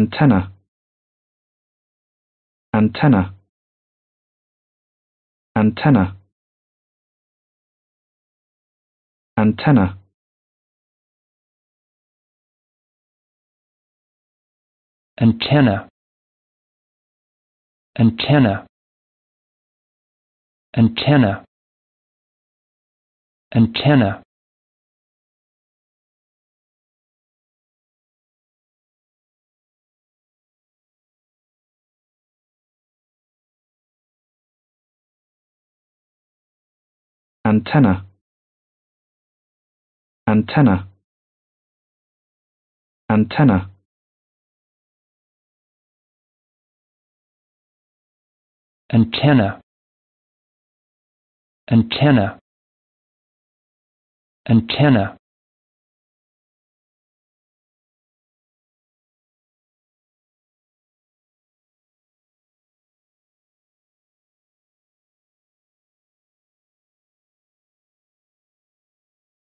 antenna antenna antenna antenna antenna antenna antenna antenna antenna antenna antenna antenna antenna antenna